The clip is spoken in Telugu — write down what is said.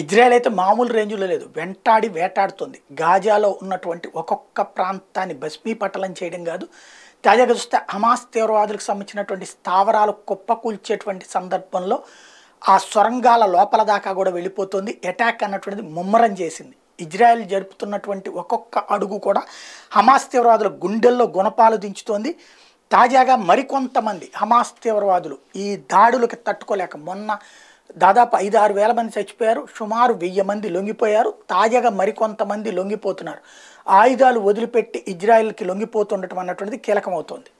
ఇజ్రాయెల్ అయితే మామూలు రేంజ్లో లేదు వెంటాడి వేటాడుతుంది గాజాలో ఉన్నటువంటి ఒక్కొక్క ప్రాంతాన్ని భస్మీపటలం చేయడం కాదు తాజాగా చూస్తే హమాస్ తీవ్రవాదులకు సంబంధించినటువంటి స్థావరాలు కుప్పకూల్చేటువంటి సందర్భంలో ఆ సొరంగాల లోపల దాకా కూడా వెళ్ళిపోతుంది అటాక్ అన్నటువంటిది ముమ్మరం చేసింది ఇజ్రాయెల్ జరుపుతున్నటువంటి ఒక్కొక్క అడుగు కూడా హమాస్ తీవ్రవాదుల గుండెల్లో గుణపాలు దించుతోంది తాజాగా మరికొంతమంది హమాస్ తీవ్రవాదులు ఈ దాడులకి తట్టుకోలేక మొన్న దాదాపు ఐదు ఆరు వేల మంది చచ్చిపోయారు సుమారు వెయ్యి మంది లొంగిపోయారు తాజాగా మరికొంతమంది లొంగిపోతున్నారు ఆయుధాలు వదిలిపెట్టి ఇజ్రాయెల్కి లొంగిపోతుండటం అన్నటువంటిది కీలకమవుతోంది